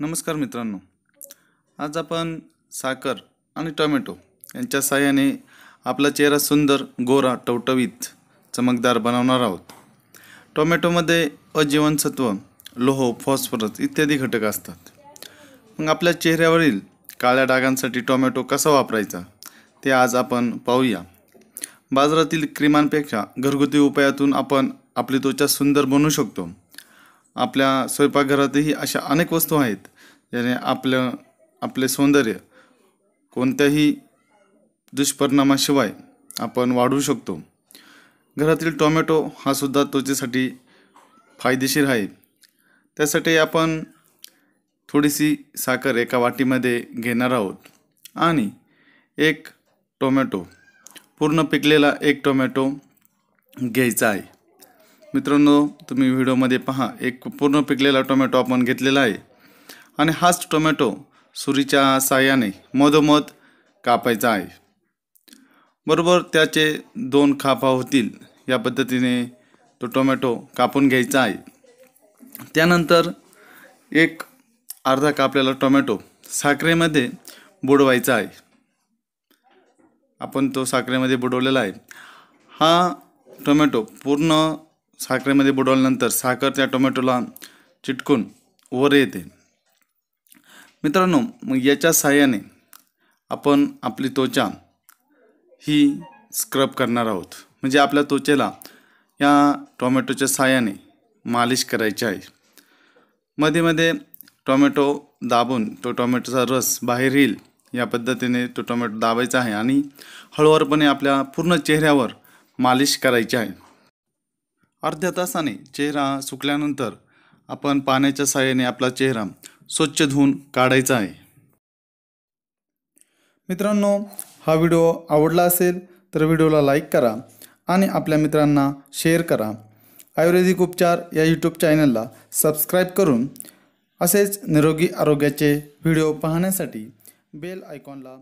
नमस्कार मित्रांनो आज आपण साखर आणि टोमॅटो यांच्या साहाय्याने आपला चेहरा सुंदर गोरा टवटवीत चमकदार बनवणार आहोत टोमॅटोमध्ये अजीवनसत्व लोह फॉस्फरस इत्यादी घटक असतात मग आपल्या चेहऱ्यावरील काळ्या डागांसाठी टोमॅटो कसा वापरायचा ते आज आपण पाहूया बाजारातील क्रीमांपेक्षा घरगुती उपायातून आपण आपली त्वचा सुंदर बनवू शकतो आपल्या स्वयंपाकघरातही अशा अनेक वस्तू आहेत ज्याने आपलं आपले सौंदर्य कोणत्याही दुष्परिणामाशिवाय आपण वाढवू शकतो घरातील टोमॅटो हा सुद्धा त्वचेसाठी फायदेशीर आहे त्यासाठी आपण थोडीशी साखर एका वाटीमध्ये घेणार आहोत आणि एक टोमॅटो पूर्ण पिकलेला एक टोमॅटो घ्यायचा आहे मित्रांनो तुम्ही व्हिडिओमध्ये पहा एक पूर्ण पिकलेला टोमॅटो आपण घेतलेला आहे आणि हाच टोमॅटो सुरीच्या साह्याने मधोमध कापायचा आहे बरोबर त्याचे दोन खापा होतील या पद्धतीने तो टोमॅटो कापून घ्यायचा आहे त्यानंतर एक अर्धा कापलेला टोमॅटो साखरेमध्ये बुडवायचा आहे आपण तो साखरेमध्ये बुडवलेला आहे हा टोमॅटो पूर्ण साखरेमध्ये बुडवल्यानंतर साखर त्या टोमॅटोला चिटकून वर येते मित्रांनो मग याच्या साहाय्याने आपण आपली त्वचा ही स्क्रब करणार आहोत म्हणजे आपल्या त्वचेला या टोमॅटोच्या साहाय्याने मालिश करायची आहे मध्ये मध्ये टोमॅटो दाबून तो टोमॅटोचा रस बाहेर येईल या पद्धतीने तो टोमॅटो दाबायचा आहे आणि हळूवारपणे आपल्या पूर्ण चेहऱ्यावर मालिश करायची आहे अर्ध्या तासाने चेहरा सुकल्यानंतर आपण पाण्याच्या सहाय्याने आपला चेहरा स्वच्छ धुवून काढायचा आहे मित्रांनो हा व्हिडिओ आवडला असेल तर व्हिडिओला लाईक करा आणि आपल्या मित्रांना शेअर करा आयुर्वेदिक उपचार या यूट्यूब चॅनलला सबस्क्राईब करून असेच निरोगी आरोग्याचे व्हिडिओ पाहण्यासाठी बेल आयकॉनला